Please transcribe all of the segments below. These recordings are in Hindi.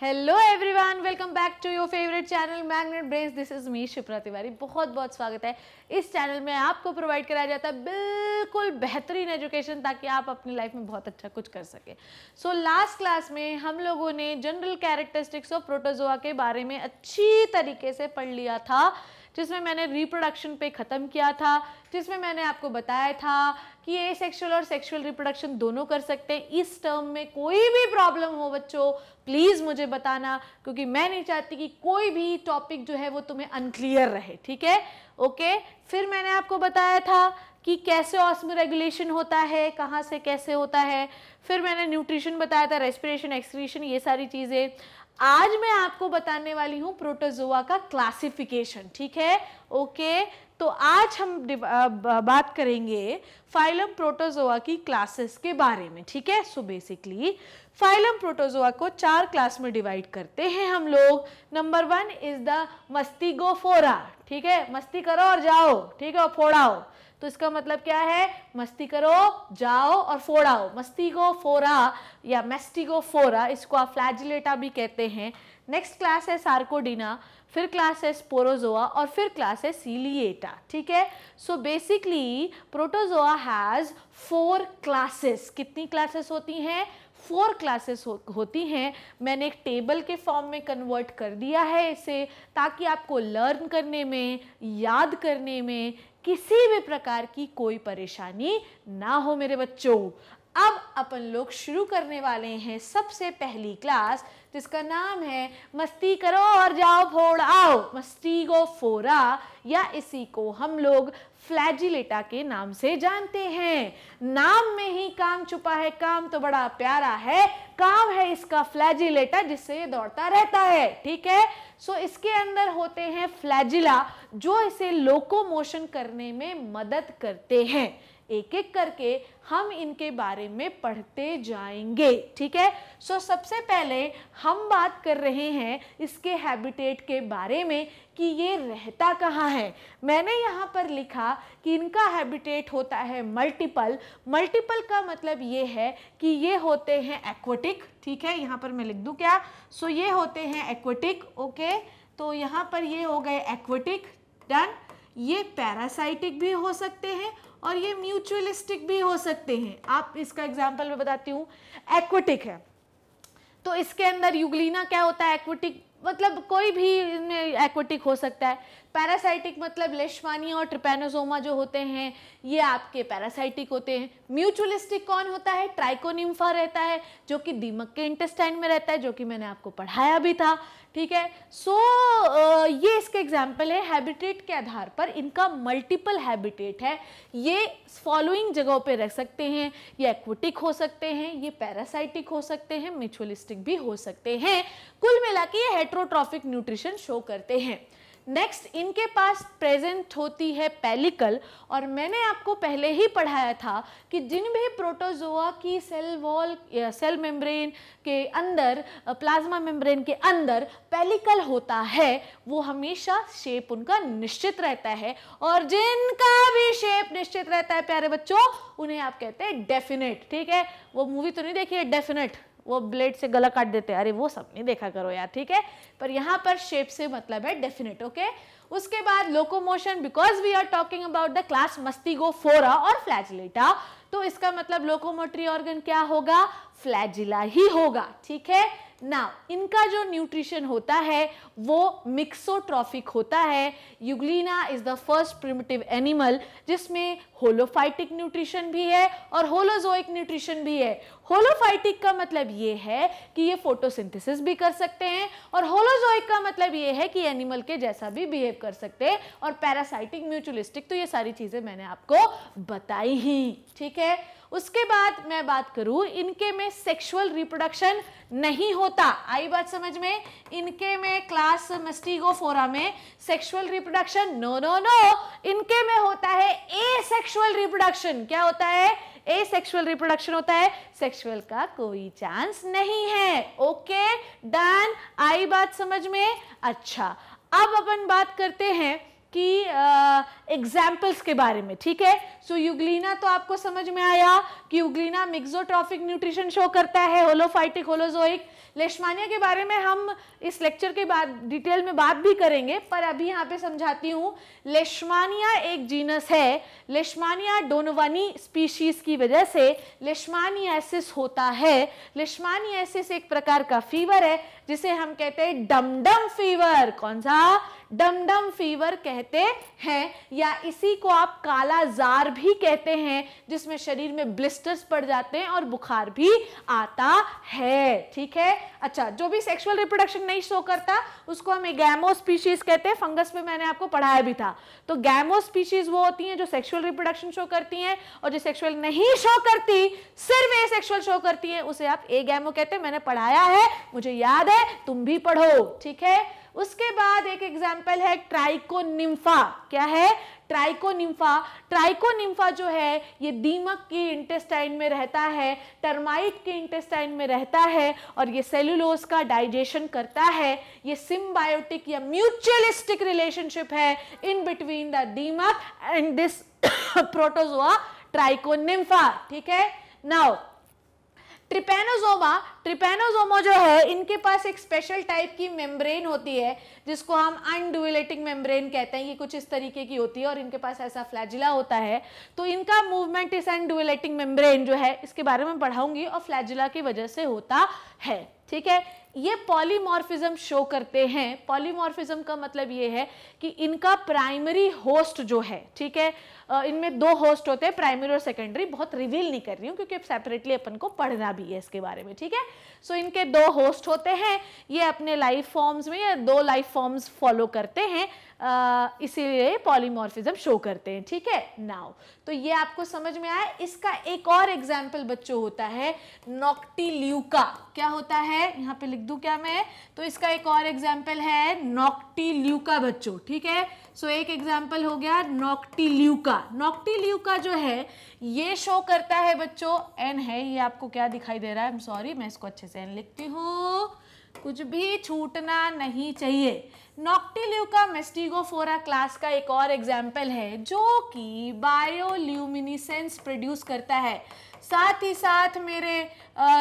Hello everyone welcome back to your favourite channel Magnet Brains this is me Shipra Tiwari बहुत बहुत स्वागत है इस चैनल में आपको प्रोवाइड कराया जाता है बिल्कुल बेहतरीन एजुकेशन ताकि आप अपनी लाइफ में बहुत अच्छा कुछ कर सकें सो लास्ट क्लास में हम लोगों ने जनरल कैरेक्टरिस्टिक्स ऑफ प्रोटोजोआ के बारे में अच्छी तरीके से पढ़ लिया था जिसमें मैंने रिप्रोडक्शन पे ख़त्म किया था जिसमें मैंने आपको बताया था कि ए सेक्शुअल और सेक्शुअल रिप्रोडक्शन दोनों कर सकते हैं इस टर्म में कोई भी प्रॉब्लम हो बच्चों प्लीज़ मुझे बताना क्योंकि मैं नहीं चाहती कि कोई भी टॉपिक जो है वो तुम्हें अनक्लियर रहे ठीक है ओके फिर मैंने आपको बताया था कि कैसे ऑस्मो रेगुलेशन होता है कहाँ से कैसे होता है फिर मैंने न्यूट्रिशन बताया था रेस्पिरेशन एक्सक्रीशन ये सारी चीज़ें आज मैं आपको बताने वाली हूँ प्रोटोजोआ का क्लासिफिकेशन ठीक है ओके तो आज हम बात करेंगे फाइलम प्रोटोजोआ की क्लासेस के बारे में ठीक है सो बेसिकली फाइलम प्रोटोजोआ को चार क्लास में डिवाइड करते हैं हम लोग number one is the mastigophora ठीक है मस्ती करो और जाओ ठीक है और फोड़ाओ तो इसका मतलब क्या है मस्ती करो जाओ और फोड़ाओ मस्ती फोरा या मेस्टिगो फोरा इसको आप फ्लैजिलेटा भी कहते हैं नेक्स्ट क्लास है सार्कोडिना फिर क्लास है स्पोरोजोआ और फिर क्लास है सीलिएटा ठीक है so basically protozoa has four classes कितनी क्लासेस होती हैं फोर क्लासेस हो, होती हैं मैंने एक टेबल के फॉर्म में कन्वर्ट कर दिया है इसे ताकि आपको लर्न करने में याद करने में किसी भी प्रकार की कोई परेशानी ना हो मेरे बच्चों अब अपन लोग शुरू करने वाले हैं सबसे पहली क्लास जिसका नाम है मस्ती करो और जाओ फोड़ आओ मस्ती गो फोरा या इसी को हम लोग फ्लैजिलेटा के नाम से जानते हैं नाम में ही काम छुपा है काम तो बड़ा प्यारा है काव है इसका फ्लैजिलेटा जिससे ये दौड़ता रहता है ठीक है सो so, इसके अंदर होते हैं फ्लैजिला जो इसे लोकोमोशन करने में मदद करते हैं एक एक करके हम इनके बारे में पढ़ते जाएंगे ठीक है सो so, सबसे पहले हम बात कर रहे हैं इसके हैबिटेट के बारे में कि ये रहता कहाँ है मैंने यहाँ पर लिखा कि इनका हैबिटेट होता है मल्टीपल मल्टीपल का मतलब ये है कि ये होते हैं एक्वेटिक ठीक है यहाँ पर मैं लिख दूँ क्या सो ये होते हैं एक्वेटिक ओके तो यहाँ पर ये हो गए एक्वेटिक डन ये पैरासाइटिक भी हो सकते हैं और ये म्यूचुअलिस्टिक भी हो सकते हैं आप इसका एग्जाम्पल मैं बताती हूँ एक्वेटिक है तो इसके अंदर युगलीना क्या होता है एक्वेटिक मतलब कोई भी इनमें एक्वेटिक हो सकता है पैरासाइटिक मतलब लेशवानी और ट्रिपेनोजोमा जो होते हैं ये आपके पैरासाइटिक होते हैं म्यूचुअलिस्टिक कौन होता है ट्राइकोनिम्फा रहता है जो कि दीमक के इंटेस्टाइन में रहता है जो कि मैंने आपको पढ़ाया भी था ठीक है सो so, ये इसके एग्जाम्पल है हैबिटेट के आधार पर इनका मल्टीपल हैबिटेट है ये फॉलोइंग जगहों पे रह सकते हैं ये एक्विटिक हो सकते हैं ये पैरासाइटिक हो सकते हैं म्यूचुअलिस्टिक भी हो सकते हैं कुल मिला के ये हेट्रोट्रॉफिक न्यूट्रिशन शो करते हैं नेक्स्ट इनके पास प्रेजेंट होती है पेलिकल और मैंने आपको पहले ही पढ़ाया था कि जिन भी प्रोटोजोआ की सेल वॉल सेल मेम्ब्रेन के अंदर प्लाज्मा मेम्ब्रेन के अंदर पेलिकल होता है वो हमेशा शेप उनका निश्चित रहता है और जिनका भी शेप निश्चित रहता है प्यारे बच्चों उन्हें आप कहते हैं डेफिनेट ठीक है वो मूवी तो नहीं देखी है डेफिनेट वो ब्लेड से गला काट देते हैं अरे वो सब नहीं देखा करो यार ठीक है पर यहाँ पर शेप से मतलब है डेफिनेट ओके उसके बाद locomotion because we are talking about the class mastigophora और फ्लैजिलेटा तो इसका मतलब लोकोमोटरी ऑर्गन क्या होगा फ्लैजिला ही होगा ठीक है ना इनका जो न्यूट्रिशन होता है वो मिक्सोट्रॉफिक होता है euglena is the first primitive animal जिसमें होलोफाइटिक न्यूट्रिशन भी है और होलोजोइक न्यूट्रिशन भी है होलोफाइटिक का मतलब ये है कि ये फोटोसिंथेसिस भी कर सकते हैं और होलोजोइक का मतलब ये है कि एनिमल के जैसा भी बिहेव कर सकते हैं और पैरासाइटिक म्यूचुअलिस्टिक तो ये सारी चीज़ें मैंने आपको बताई ही ठीक है उसके बाद मैं बात करूं इनके में सेक्सुअल रिप्रोडक्शन नहीं होता आई बात समझ में इनके में क्लास मस्टिगोफोरा में sexual reproduction no no no इनके में होता है ए सेक्सुअल रिप्रोडक्शन क्या होता है ए सेक्सुअल रिप्रोडक्शन होता है सेक्सुअल का कोई चांस नहीं है ओके डन आई बात समझ में अच्छा अब अपन बात करते हैं की एग्जाम्पल्स uh, के बारे में ठीक है सो so, यूग्लिना तो आपको समझ में आया कि यूग्लिना मिक्सोट्रॉफिक न्यूट्रिशन शो करता है होलोफाइटिक होलोजोइक लेशमानिया के बारे में हम इस लेक्चर के बाद डिटेल में बात भी करेंगे पर अभी यहाँ पे समझाती हूँ लेशमानिया एक जीनस है लेशमानिया डोनवानी स्पीशीज़ की वजह से लेशमानियासिस होता है लेशमानियासिस एक प्रकार का फीवर है जिसे हम कहते हैं डमडम फीवर कौन सा डमडम फीवर कहते हैं या इसी को आप काला जार भी कहते हैं जिसमें शरीर में ब्लिस्टर्स पड़ जाते हैं और बुखार भी आता है ठीक है अच्छा जो भी सेक्सुअल रिप्रोडक्शन नहीं शो करता उसको हम गैमो स्पीशीज कहते हैं फंगस में मैंने आपको पढ़ाया भी था तो गैमो स्पीशीज वो होती हैं जो सेक्सुअल रिप्रोडक्शन शो करती हैं और जो सेक्सुअल नहीं शो करती सिर्फ ए सेक्सुअल शो करती है उसे आप ए गैमो कहते हैं मैंने पढ़ाया है मुझे याद है तुम भी पढ़ो ठीक है उसके बाद एक एग्जाम्पल है ट्राइकोनिम्फा क्या है ट्राइकोनिम्फा ट्राइकोनिम्फा जो है ये दीमक की इंटेस्टाइन में रहता है टर्माइट के इंटेस्टाइन में रहता है और ये सेलुलोज का डाइजेशन करता है ये सिम्बायोटिक या म्यूचुअलिस्टिक रिलेशनशिप है इन बिटवीन द दीमक एंड दिस प्रोटोजोआ ट्राइकोनिम्फा ठीक है नाउ ट्रिपेनोजोमा ट्रिपेनोजोमा जो है इनके पास एक स्पेशल टाइप की मेम्ब्रेन होती है जिसको हम अनडुलेटिंग मेम्ब्रेन कहते हैं ये कुछ इस तरीके की होती है और इनके पास ऐसा फ्लैजिला होता है तो इनका मूवमेंट इस अनडुलेटिंग मेम्ब्रेन जो है इसके बारे में पढ़ाऊंगी और फ्लैजिला की वजह से होता है ठीक है ये पॉलीमॉर्फिज्म शो करते हैं पॉलीमॉर्फिज्म का मतलब ये है कि इनका प्राइमरी होस्ट जो है ठीक है इनमें दो होस्ट होते हैं प्राइमरी और सेकेंडरी बहुत रिवील नहीं कर रही हूँ क्योंकि सेपरेटली अपन को पढ़ना भी है इसके बारे में ठीक है सो इनके दो होस्ट होते हैं ये अपने लाइफ फॉर्म्स में या दो लाइफ फॉर्म्स फॉलो करते हैं इसीलिए पॉलीमॉर्फिज्म शो करते हैं ठीक है नाउ तो ये आपको समझ में आया इसका एक और एग्जाम्पल बच्चों होता है नॉक्टिल्यूका क्या होता है यहाँ पे लिख दूँ क्या मैं तो इसका एक और एग्जाम्पल है नॉक्टिल्यूका बच्चों ठीक है सो so, एक एग्जाम्पल हो गया नॉक्टिल्यूका नॉक्टिल्यूका जो है ये शो करता है बच्चों एन है ये आपको क्या दिखाई दे रहा है सॉरी मैं इसको अच्छे से एन लिखती हूँ कुछ भी छूटना नहीं चाहिए नॉक्टिल्यूका मेस्टिगोफोरा क्लास का एक और एग्जाम्पल है जो कि बायोल्यूमिनिसेंस प्रोड्यूस करता है साथ ही साथ मेरे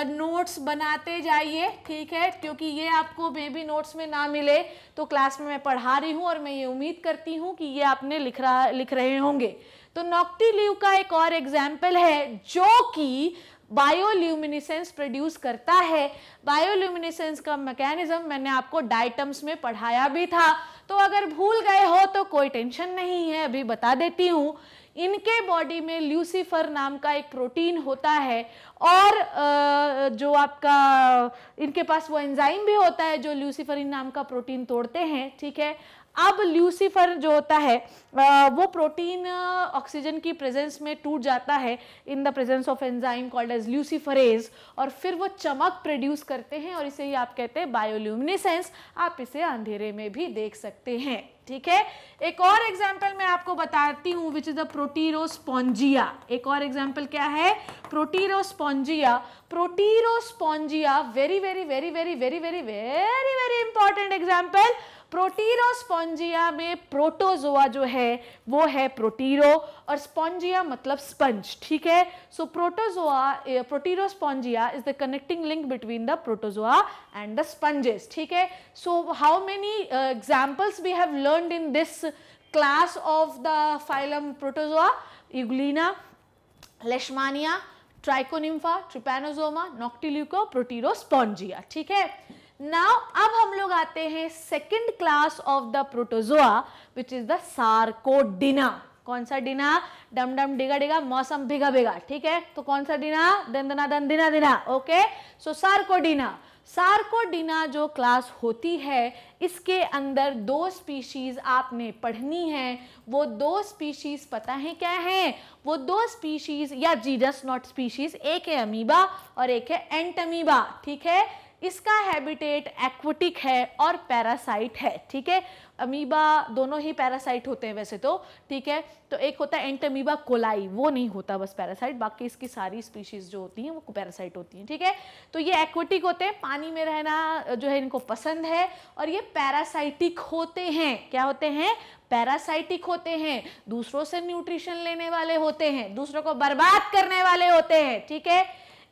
नोट्स बनाते जाइए ठीक है क्योंकि ये आपको मे बी नोट्स में ना मिले तो क्लास में मैं पढ़ा रही हूँ और मैं ये उम्मीद करती हूँ कि ये आपने लिख रहा लिख रहे होंगे तो नॉक्टी लीव का एक और एग्जाम्पल है जो कि बायोल्यूमिनिसेंस प्रोड्यूस करता है बायोल्यूमिनिसेंस का मैकेनिज्म मैंने आपको डाइटम्स में पढ़ाया भी था तो अगर भूल गए हो तो कोई टेंशन नहीं है अभी बता देती हूँ इनके बॉडी में ल्यूसीफर नाम का एक प्रोटीन होता है और जो आपका इनके पास वो एंजाइम भी होता है जो ल्यूसीफरिन नाम का प्रोटीन तोड़ते हैं ठीक है अब ल्यूसीफर जो होता है वो प्रोटीन ऑक्सीजन की प्रेजेंस में टूट जाता है in the presence of enzyme called as luciferase और फिर वो चमक प्रोड्यूस करते हैं और इसे ही आप कहते हैं बायोल्यूमिनेसेंस आप इसे अंधेरे में भी देख सकते हैं ठीक है एक और एग्जाम्पल मैं आपको बताती हूँ विच इज द प्रोटीरोस्पॉन्जिया एक और एग्जाम्पल क्या है protero proterospongia very very very very very very very very important example proterospongia में प्रोटोजोआ जो है वो है प्रोटीरो और स्पॉन्जिया मतलब स्पंज ठीक है so protozoa proterospongia is the connecting link between the protozoa and the sponges ठीक है so how many examples we have learn in this of the phylum protozoa euglena leishmania trichonympha trypanosoma noctiluca proterospongia ठीक है नाउ अब हम लोग आते हैं second class of the protozoa which is the sarcodina कौन सा डिना डम डम डिगा डिगा मौसम भिगा भिगा ठीक है तो कौन सा डिना दंदना दन दिना दिना ओके सो सार्कोडिना सार्कोडिना जो क्लास होती है इसके अंदर दो स्पीशीज़ आपने पढ़नी है वो दो स्पीशीज़ पता है क्या है वो दो स्पीशीज़ या जीजस नॉट स्पीशीज़ एक है अमीबा और एक है एंटमीबा ठीक है इसका हैबिटेट एक्वटिक है और पैरासाइट है ठीक है अमीबा दोनों ही पैरासाइट होते हैं वैसे तो ठीक है तो एक होता है एंटमीबा कोलाई वो नहीं होता बस पैरासाइट बाकी इसकी सारी स्पीशीज़ जो होती हैं वो पैरासाइट होती हैं ठीक है तो ये एक्वेटिक होते हैं पानी में रहना जो है इनको पसंद है और ये पैरासाइटिक होते हैं क्या होते हैं पैरासाइटिक होते हैं दूसरों से न्यूट्रिशन लेने वाले होते हैं दूसरों को बर्बाद करने वाले होते हैं ठीक है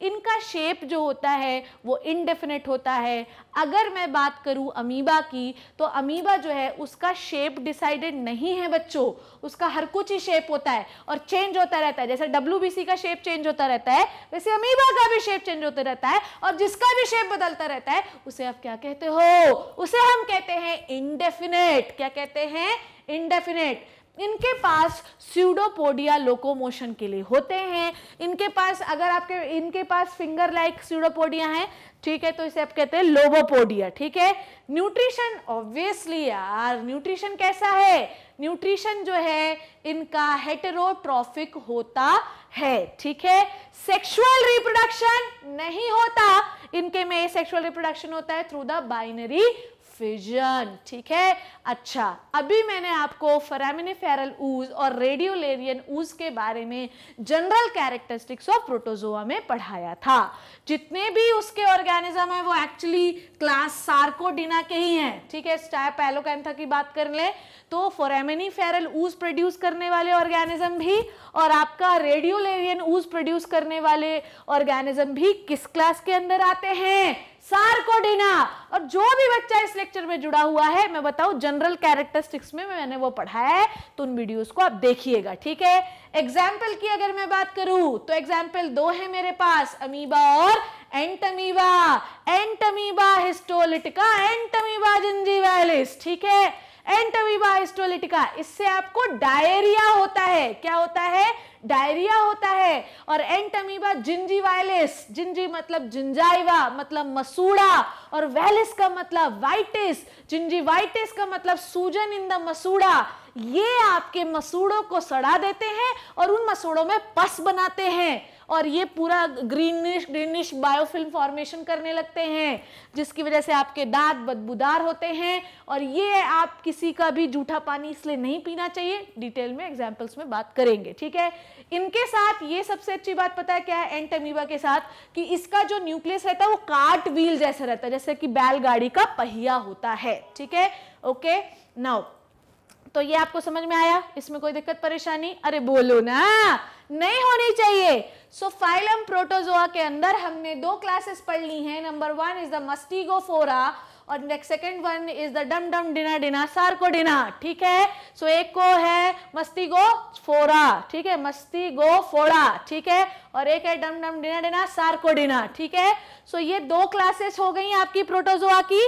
इनका शेप जो होता है वो इनडेफिनेट होता है अगर मैं बात करूँ अमीबा की तो अमीबा जो है उसका शेप डिसाइडेड नहीं है बच्चों उसका हर कुछ ही शेप होता है और चेंज होता रहता है जैसे डब्ल्यू का शेप चेंज होता रहता है वैसे अमीबा का भी शेप चेंज होता रहता है और जिसका भी शेप बदलता रहता है उसे आप क्या कहते हो उसे हम कहते हैं इनडेफिनेट क्या कहते हैं इनडेफिनेट इनके पास स्यूडोपोडिया लोकोमोशन के लिए होते हैं इनके पास अगर आपके इनके पास फिंगर लाइक स्यूडोपोडिया है ठीक है तो इसे आप कहते हैं लोबोपोडिया ठीक है न्यूट्रिशन ऑब्वियसली यार न्यूट्रिशन कैसा है न्यूट्रिशन जो है इनका हेटेरोट्रॉफिक होता है ठीक है सेक्सुअल रिप्रोडक्शन नहीं होता इनके में सेक्सुअल रिप्रोडक्शन होता है थ्रू द बाइनरी फिजन ठीक है अच्छा अभी मैंने आपको फरामिनिफेरल ऊज और रेडियोलेरियन ऊज के बारे में जनरल कैरेक्टरिस्टिक्स ऑफ प्रोटोजोआ में पढ़ाया था जितने भी उसके ऑर्गेनिज्म है वो एक्चुअली क्लास सार्कोडिना के ही हैं ठीक है चाहे पैलोकैंथा की बात कर ले तो फोरामिनीफेरल ऊज प्रोड्यूस करने वाले ऑर्गेनिज्म भी और आपका रेडियोलेरियन ऊज प्रोड्यूस करने वाले ऑर्गेनिज्म भी किस क्लास के अंदर आते हैं सार्कोडेना और जो भी बच्चा इस लेक्चर में जुड़ा हुआ है मैं बताऊं जनरल कैरेक्टरिस्टिक्स में मैंने वो पढ़ाया है तो उन वीडियोस को आप देखिएगा ठीक है एग्जाम्पल की अगर मैं बात करूं तो एग्जाम्पल दो है मेरे पास अमीबा और entamoeba entamoeba histolytica entamoeba gingivalis ठीक है एंटवीबा हिस्टोलिटिका इससे आपको डायरिया होता है क्या होता है डायरिया होता है और एंटमीबा जिंजी वायलिस जिंजी मतलब जिंजाइवा मतलब मसूड़ा और वैलिस का मतलब वाइटिस जिंजी वाइटिस का मतलब सूजन इन द मसूड़ा ये आपके मसूड़ों को सड़ा देते हैं और उन मसूड़ों में पस बनाते हैं और ये पूरा ग्रीनिश ग्रीनिश बायोफिल्म फॉर्मेशन करने लगते हैं जिसकी वजह से आपके दांत बदबूदार होते हैं और ये आप किसी का भी जूठा पानी इसलिए नहीं पीना चाहिए डिटेल में एग्जाम्पल्स में बात करेंगे ठीक है इनके साथ ये सबसे अच्छी बात पता है क्या है एंटमीबा के साथ कि इसका जो न्यूक्लियस रहता है वो काट व्हील जैसा रहता है जैसे कि बैलगाड़ी का पहिया होता है ठीक है ओके नाउ तो ये आपको समझ में आया इसमें कोई दिक्कत परेशानी अरे बोलो ना नहीं होनी चाहिए सो फाइलम प्रोटोजोआ के अंदर हमने दो क्लासेस पढ़ ली हैं number one is the mastigophora और next second one is the डम डम डिना डिना डिना ठीक है सो so, एक को है मस्तिगो फोरा ठीक है मस्तिगो फोड़ा ठीक है और एक है डम डम डिना डिना सार्कोडिना ठीक है सो so, ये दो क्लासेस हो गई आपकी प्रोटोजोआ की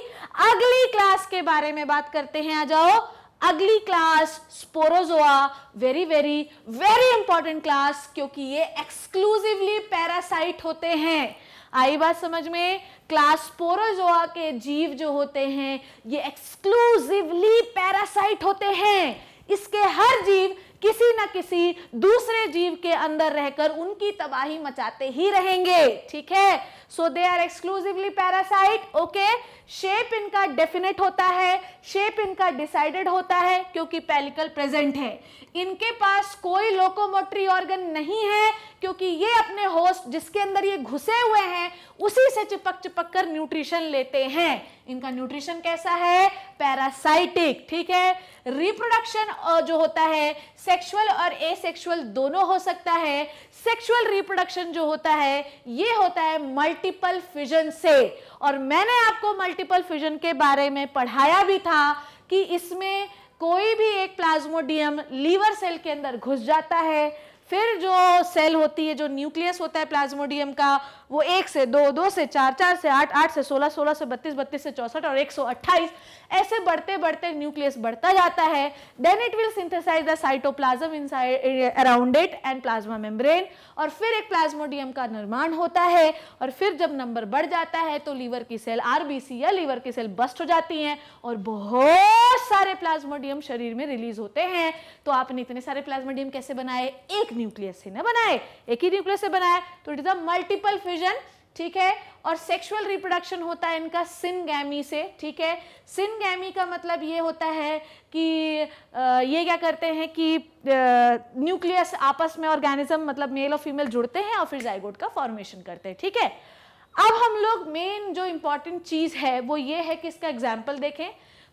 अगली क्लास के बारे में बात करते हैं आ जाओ अगली class sporozoa very very very important class क्योंकि ये एक्सक्लूसिवली पैरासाइट होते हैं आई बात समझ में क्लास स्पोरोजोआ के जीव जो होते हैं ये एक्सक्लूसिवली पैरासाइट होते हैं इसके हर जीव किसी ना किसी दूसरे जीव के अंदर रहकर उनकी तबाही मचाते ही रहेंगे ठीक है so they are exclusively parasite okay shape इनका डेफिनेट होता है शेप इनका डिसाइडेड होता है क्योंकि पेलिकल प्रेजेंट है इनके पास कोई लोकोमोटरी ऑर्गन नहीं है क्योंकि ये अपने होस्ट जिसके अंदर ये घुसे हुए हैं उसी से चिपक चिपक कर न्यूट्रिशन लेते हैं इनका न्यूट्रिशन कैसा है पैरासाइटिक ठीक है रिप्रोडक्शन जो होता है सेक्सुअल और एसेक्सुअल दोनों हो सकता है सेक्सुअल रिप्रोडक्शन जो होता है ये होता है मल्टी मल्टीपल फिजन से और मैंने आपको मल्टीपल फिजन के बारे में पढ़ाया भी था कि इसमें कोई भी एक प्लाज्मोडियम लीवर सेल के अंदर घुस जाता है फिर जो सेल होती है जो न्यूक्लियस होता है प्लाज्मोडियम का वो एक से दो दो से चार चार से आठ आठ से सोलह सोलह से बत्तीस बत्तीस से चौसठ और एक सौ अट्ठाईस ऐसे बढ़ते बढ़ते न्यूक्लियस बढ़ता जाता है then it will synthesise the cytoplasm inside around it and plasma membrane और फिर एक प्लाज्मोडियम का निर्माण होता है और फिर जब नंबर बढ़ जाता है तो लीवर की सेल आरबीसी या लीवर की सेल बस्ट हो जाती हैं और बहुत सारे प्लाज्मोडियम शरीर में रिलीज होते हैं तो आपने इतने सारे प्लाज्मोडियम कैसे बनाए एक न्यूक्लियस से ना बनाए एक ही न्यूक्लियस से बनाए तो it is a multiple fusion ठीक है और सेक्सुअल रिप्रोडक्शन होता है इनका सिनगैमी से ठीक है सिनगैमी का मतलब ये होता है कि आ, ये क्या करते हैं कि न्यूक्लियस आपस में ऑर्गेनिज्म मतलब मेल और फीमेल जुड़ते हैं और फिर जाइगोट का फॉर्मेशन करते हैं ठीक है अब हम लोग मेन जो इंपॉर्टेंट चीज़ है वो ये है कि इसका एग्जाम्पल देखें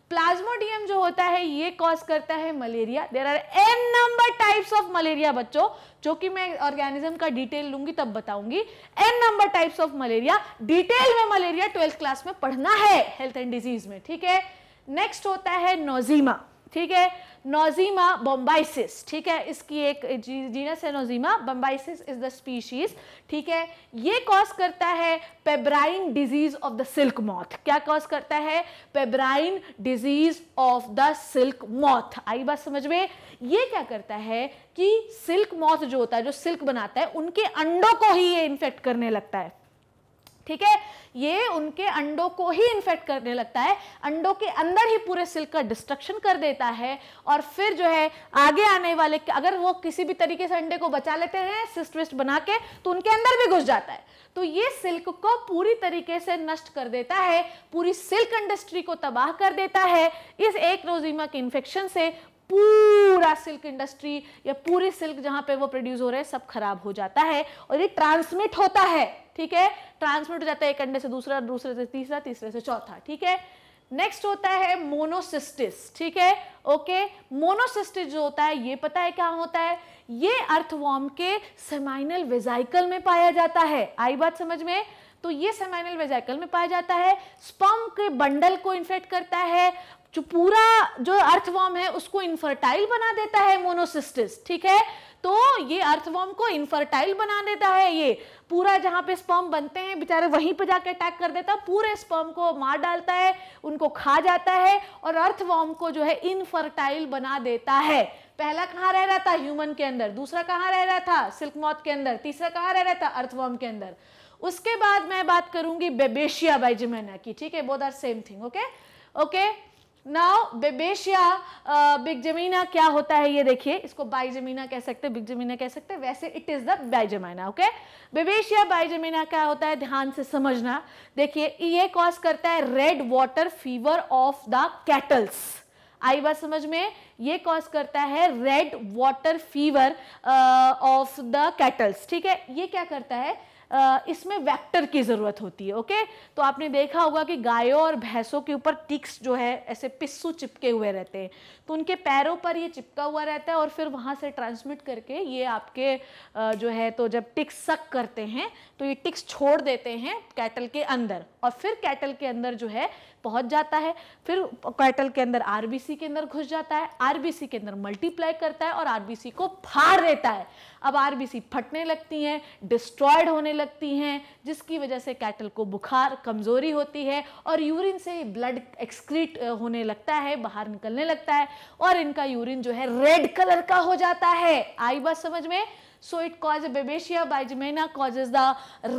प्लाज्मोडियम जो होता है ये कॉज करता है malaria there are N number types of malaria बच्चों जो कि मैं ऑर्गेनिज्म का डिटेल लूंगी तब बताऊंगी N number types of malaria detail में मलेरिया ट्वेल्थ क्लास में पढ़ना है हेल्थ एंड डिजीज में ठीक है नेक्स्ट होता है नोजीमा ठीक है नोजीमा बम्बाइसिस ठीक है इसकी एक जीनस है nosema bombycis is the species ठीक है ये कॉज करता है pebrine disease of the silk moth क्या कॉज करता है pebrine disease of the silk moth आई बात समझ में ये क्या करता है कि सिल्क मॉथ जो होता है जो सिल्क बनाता है उनके अंडों को ही ये इन्फेक्ट करने लगता है ठीक है ये उनके अंडों को ही इन्फेक्ट करने लगता है अंडों के अंदर ही पूरे सिल्क का डिस्ट्रक्शन कर देता है और फिर जो है आगे आने वाले अगर वो किसी भी तरीके से अंडे को बचा लेते हैं सिस्ट बना के तो उनके अंदर भी घुस जाता है तो ये सिल्क को पूरी तरीके से नष्ट कर देता है पूरी सिल्क इंडस्ट्री को तबाह कर देता है इस एक रोजीमा के इन्फेक्शन से पूरा सिल्क इंडस्ट्री या पूरी सिल्क जहां पे वो प्रोड्यूस हो रहे हैं सब खराब हो जाता है और ये ट्रांसमिट होता है ठीक है ट्रांसमिट हो जाता है एक अंडे से दूसरा दूसरे से तीसरा तीसरे से चौथा ठीक है नेक्स्ट होता है मोनोसिस्टिस ठीक है ओके मोनोसिस्टिस जो होता है ये पता है क्या होता है ये अर्थवॉर्म के सेमाइनल वेजाइकल में पाया जाता है आई बात समझ में तो ये सेमाइनल वेजाइकल में पाया जाता है स्पम के बंडल को इन्फेक्ट करता है जो पूरा जो अर्थवॉर्म है उसको इनफर्टाइल बना देता है मोनोसिस्टिस ठीक है तो ये अर्थवॉर्म को इनफर्टाइल बना देता है ये पूरा जहां पे स्पर्म बनते हैं बेचारे वहीं पे जाके अटैक कर देता है पूरे स्पर्म को मार डालता है उनको खा जाता है और अर्थवॉर्म को जो है इनफर्टाइल बना देता है पहला कहाँ रह रहा था ह्यूमन के अंदर दूसरा कहाँ रह रहा था सिल्क मॉथ के अंदर तीसरा कहाँ रह रहा था अर्थवॉर्म के अंदर उसके बाद मैं बात करूंगी बेबेशिया बाइजमेना की ठीक है both are same thing okay okay now babesia bigemina क्या होता है ये देखिए इसको जमीना कह सकते हैं जमीना कह सकते वैसे it is the gemina okay babesia gemina क्या होता है ध्यान से समझना देखिए ये कॉज करता है red water fever of the cattles आई बात समझ में ये कॉज करता है red water fever of the cattles ठीक है ये क्या करता है इसमें वेक्टर की ज़रूरत होती है ओके तो आपने देखा होगा कि गायों और भैंसों के ऊपर टिक्स जो है ऐसे पिस्सू चिपके हुए रहते हैं तो उनके पैरों पर ये चिपका हुआ रहता है और फिर वहाँ से ट्रांसमिट करके ये आपके जो है तो जब टिक्स सक करते हैं तो ये टिक्स छोड़ देते हैं कैटल के अंदर और फिर कैटल के अंदर जो है पहुंच जाता है फिर कैटल के अंदर आरबीसी के अंदर घुस जाता है आरबीसी के अंदर मल्टीप्लाई करता है और आरबीसी को फाड़ देता है अब आरबीसी फटने लगती हैं डिस्ट्रॉयड होने लगती हैं जिसकी वजह से कैटल को बुखार कमज़ोरी होती है और यूरिन से ब्लड एक्सक्रीट होने लगता है बाहर निकलने लगता है और इनका यूरिन जो है रेड कलर का हो जाता है आई बात समझ में So it causes Babesia bigemina causes the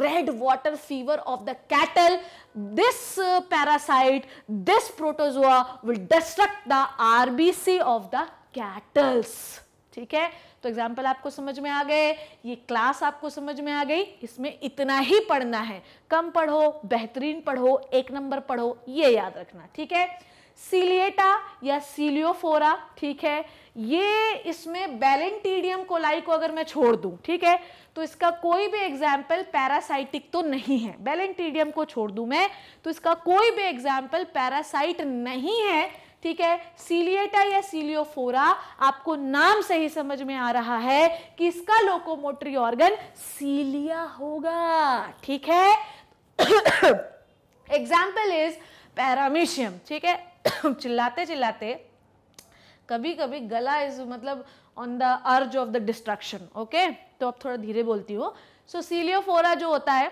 red water fever of the cattle. This uh, parasite, this protozoa will destruct the RBC of the cattle. ठीक है तो एग्जाम्पल आपको समझ में आ गए ये क्लास आपको समझ में आ गई इसमें इतना ही पढ़ना है कम पढ़ो बेहतरीन पढ़ो एक नंबर पढ़ो ये याद रखना ठीक है सीलिएटा या सीलियोफोरा ठीक है ये इसमें बैलेंटीडियम कोलाई को अगर मैं छोड़ दूं ठीक है तो इसका कोई भी एग्जाम्पल पैरासाइटिक तो नहीं है बैलेंटीडियम को छोड़ दूं मैं तो इसका कोई भी एग्जाम्पल पैरासाइट नहीं है ठीक है सीलिएटा या सीलियोफोरा आपको नाम से ही समझ में आ रहा है कि इसका लोकोमोटरी ऑर्गन सीलिया होगा ठीक है एग्जाम्पल इज पैरामीशियम ठीक है चिल्लाते चिल्लाते कभी कभी गला इज मतलब on the urge of the destruction okay तो अब थोड़ा धीरे बोलती हूँ सो so, सीलियोफोरा जो होता है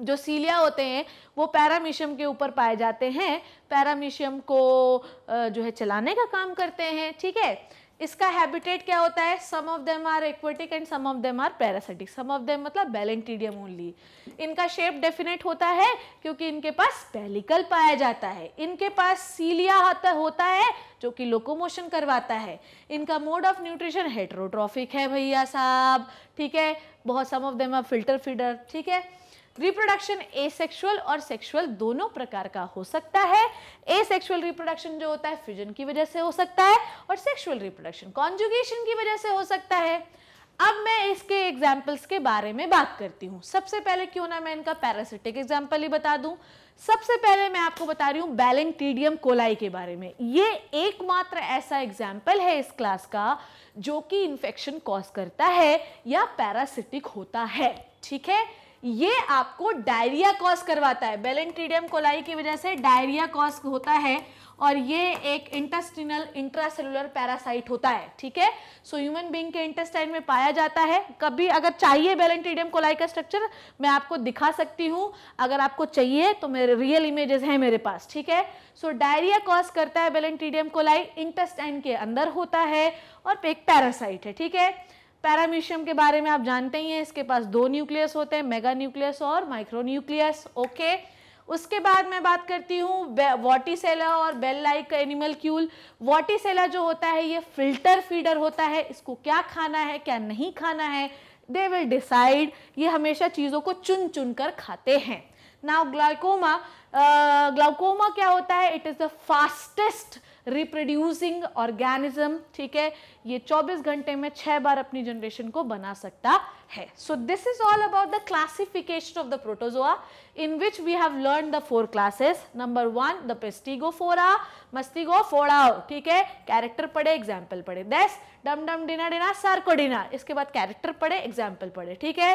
जो सीलिया होते हैं वो पैरामीशियम के ऊपर पाए जाते हैं पैरामीशियम को जो है चलाने का काम करते हैं ठीक है इसका हैबिटेट क्या होता है some of them are aquatic and some of them are parasitic some of them मतलब बैलेंटीडियम ओनली इनका शेप डेफिनेट होता है क्योंकि इनके पास पेलिकल पाया जाता है इनके पास सीलिया होता है जो कि लोकोमोशन करवाता है इनका मोड ऑफ न्यूट्रिशन हेट्रोट्रॉफिक है भैया साहब ठीक है बहुत some of them are filter feeder ठीक है रिप्रोडक्शन एसेक्सुअल और सेक्सुअल दोनों प्रकार का हो सकता है एसेक्सुअल रिप्रोडक्शन जो होता है फ्यूजन की वजह से हो सकता है और सेक्सुअल रिप्रोडक्शन कॉन्जुगेशन की वजह से हो सकता है अब मैं इसके एग्जाम्पल्स के बारे में बात करती हूँ सबसे पहले क्यों ना मैं इनका पैरासिटिक एग्जाम्पल ही बता दूँ सबसे पहले मैं आपको बता रही हूँ टीडियम कोलाई के बारे में ये एकमात्र ऐसा एग्जाम्पल है इस क्लास का जो कि इन्फेक्शन कॉज करता है या पैरासिटिक होता है ठीक है ये आपको डायरिया कॉज करवाता है बेलेंट्रीडियम कोलाई की वजह से डायरिया कॉज होता है और ये एक इंटेस्टिनल इंट्रासेलुलर पैरासाइट होता है ठीक है सो ह्यूमन बींग के इंटेस्टाइन में पाया जाता है कभी अगर चाहिए बेलेंट्रीडियम कोलाई का स्ट्रक्चर मैं आपको दिखा सकती हूँ अगर आपको चाहिए तो मेरे रियल इमेजेस हैं मेरे पास ठीक है सो डायरिया कॉज करता है बेलेंट्रीडियम कोलाई इंटेस्टाइन के अंदर होता है और एक पैरासाइट है ठीक है पैरामीशियम के बारे में आप जानते ही हैं इसके पास दो न्यूक्लियस होते हैं मेगा न्यूक्लियस और माइक्रो न्यूक्लियस ओके उसके बाद मैं बात करती हूँ वॉटीसेला और bell like animalcule vorticella जो होता है ये फिल्टर फीडर होता है इसको क्या खाना है क्या नहीं खाना है दे विल डिसाइड ये हमेशा चीज़ों को चुन चुन कर खाते हैं नाउ ग्लाइकोमा ग्लाइकोमा क्या होता है it is the fastest reproducing organism ठीक है ये 24 घंटे में छह बार अपनी जनरेशन को बना सकता है so this is all about the classification of the protozoa in which we have learn the four classes number one the mastigophora मस्ती को फोड़ाओ ठीक है कैरेक्टर पढ़े एग्जाम्पल पढ़े दस डम डम डिना डिना सर को डिना इसके बाद कैरेक्टर पढ़े एग्जाम्पल पढ़े ठीक है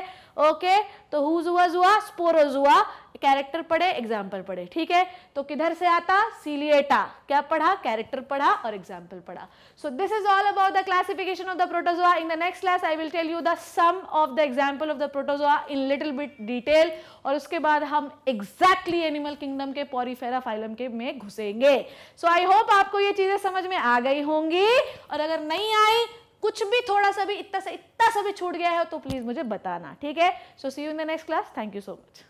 ओके तो हुज हुआज हुआ स्पोरोज हुआ कैरेक्टर पढ़े एग्जाम्पल पढ़े ठीक है तो किधर से आता सीलिएटा क्या पढ़ा कैरेक्टर पढ़ा और एग्जाम्पल पढ़ा so this is all about the classification of the protozoa in the next class I will tell you the some of the example of the protozoa in little bit detail और उसके बाद हम एग्जैक्टली एनिमल किंगडम के पॉरीफेरा फाइलम के में घुसेंगे सो आई होप आपको ये चीज़ें समझ में आ गई होंगी और अगर नहीं आई कुछ भी थोड़ा सा भी इतना सा इतना सा भी छूट गया है तो प्लीज़ मुझे बताना ठीक है so see you in the next class thank you so much